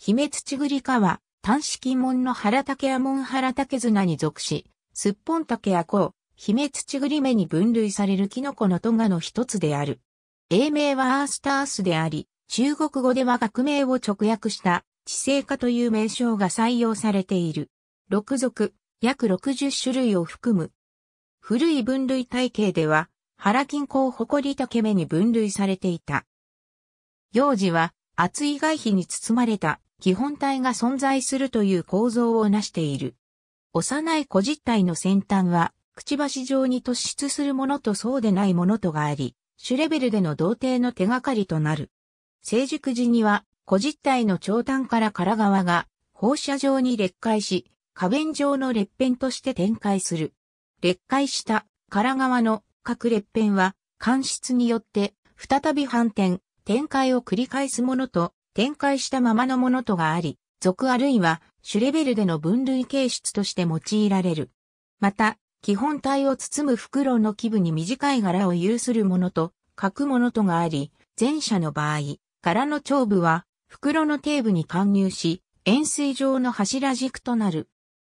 姫土栗科は、単式門の原竹や門原竹綱に属し、すっぽん竹や甲、姫土栗目に分類されるキノコのトガの一つである。英名はアースタースであり、中国語では学名を直訳した、地生科という名称が採用されている。六属、約60種類を含む。古い分類体系では、原を誇り竹目に分類されていた。幼児は厚い外皮に包まれた基本体が存在するという構造を成している。幼い個実体の先端は、くちばし状に突出するものとそうでないものとがあり、種レベルでの同定の手がかりとなる。成熟時には、個実体の長端から殻側が放射状に劣化し、花弁状の裂片として展開する。裂化した殻側の各裂片は、間質によって再び反転、展開を繰り返すものと展開したままのものとがあり、属あるいは種レベルでの分類形質として用いられる。また、基本体を包む袋の基部に短い柄を有するものと書くものとがあり、前者の場合、柄の長部は袋の底部に貫入し、円錐状の柱軸となる。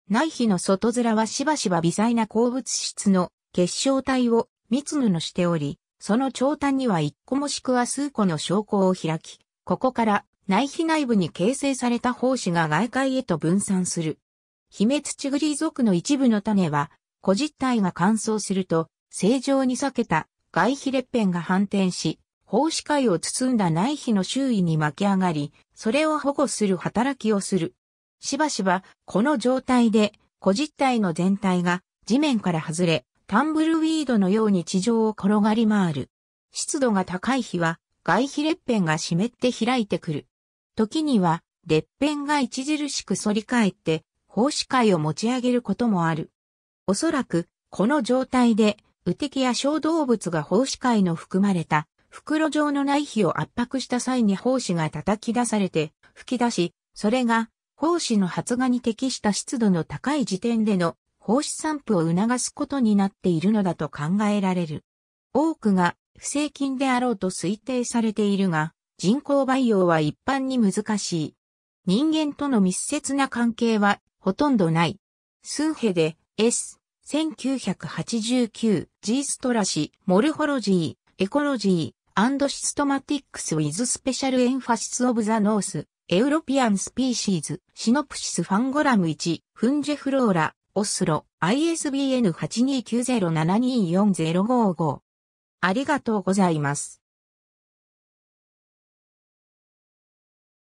内皮の外面はしばしば微細な鉱物質の結晶体を密布しており、その長端には1個もしくは数個の証拠を開き、ここから内皮内部に形成された胞子が外界へと分散する。ヒメツチグリ属の一部の種は、個実体が乾燥すると、正常に裂けた外皮裂片が反転し、胞子界を包んだ内皮の周囲に巻き上がり、それを保護する働きをする。しばしば、この状態で、個実体の全体が地面から外れ、タンブルウィードのように地上を転がり回る。湿度が高い日は、外皮裂片が湿って開いてくる。時には、裂片が著しく反り返って、奉仕会を持ち上げることもある。おそらく、この状態で、雨滴や小動物が奉仕会の含まれた、袋状の内皮を圧迫した際に奉仕が叩き出されて、吹き出し、それが、胞子の発芽に適した湿度の高い時点での奉仕散布を促すことになっているのだと考えられる。多くが不正菌であろうと推定されているが、人工培養は一般に難しい。人間との密接な関係はほとんどない。スーヘで S、1989、ーストラシ、モルフォロジー、エコロジー、アンドシストマティックスウィズスペシャルエンファシスオブザノース、エウロピアンスピーシーズ、シノプシスファンゴラム1、フンジェフローラ、オスロ、ISBN8290724055。ありがとうございます。